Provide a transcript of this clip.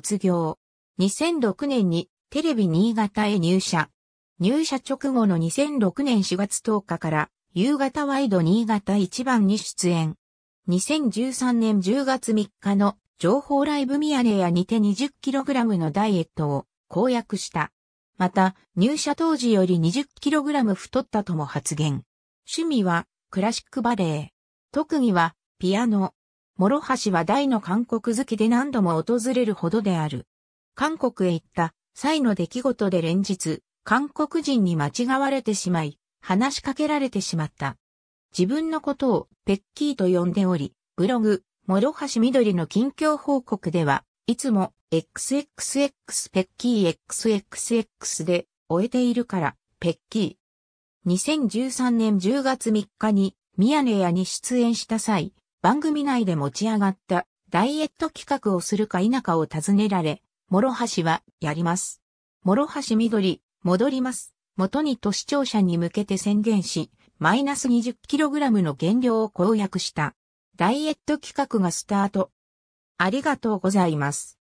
卒業。2006年にテレビ新潟へ入社。入社直後の2006年4月10日から夕方ワイド新潟一番に出演。2013年10月3日の情報ライブミヤネ屋にて 20kg のダイエットを公約した。また、入社当時より 20kg 太ったとも発言。趣味はクラシックバレエ。特技はピアノ。諸橋は大の韓国好きで何度も訪れるほどである。韓国へ行った際の出来事で連日、韓国人に間違われてしまい、話しかけられてしまった。自分のことをペッキーと呼んでおり、ブログ、諸橋緑の近況報告では、いつも XXX ペッキー XXX で終えているから、ペッキー。2013年10月3日にミヤネ屋に出演した際、番組内で持ち上がったダイエット企画をするか否かを尋ねられ、諸橋はやります。諸橋緑、戻ります。元に都市庁舎に向けて宣言し、マイナス 20kg の減量を公約した。ダイエット企画がスタート。ありがとうございます。